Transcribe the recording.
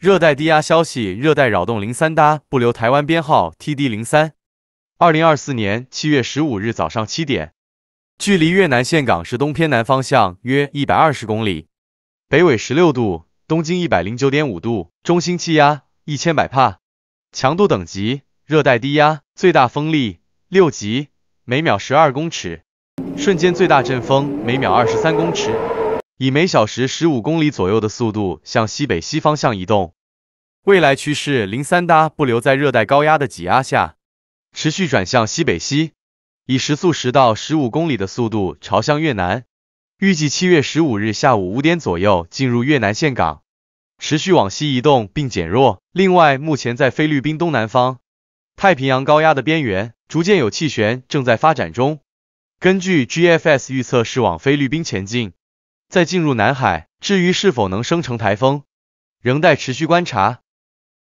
热带低压消息，热带扰动零三搭不留台湾编号 TD 零三。二零二四年七月十五日早上七点，距离越南岘港市东偏南方向约一百二十公里，北纬十六度，东经一百零九点五度，中心气压一千百帕，强度等级热带低压，最大风力六级，每秒十二公尺，瞬间最大阵风每秒二十三公尺。以每小时十五公里左右的速度向西北西方向移动，未来趋势零三搭不留在热带高压的挤压下，持续转向西北西，以时速十到十五公里的速度朝向越南。预计七月十五日下午五点左右进入越南岘港，持续往西移动并减弱。另外，目前在菲律宾东南方太平洋高压的边缘，逐渐有气旋正在发展中。根据 GFS 预测是往菲律宾前进。再进入南海，至于是否能生成台风，仍待持续观察。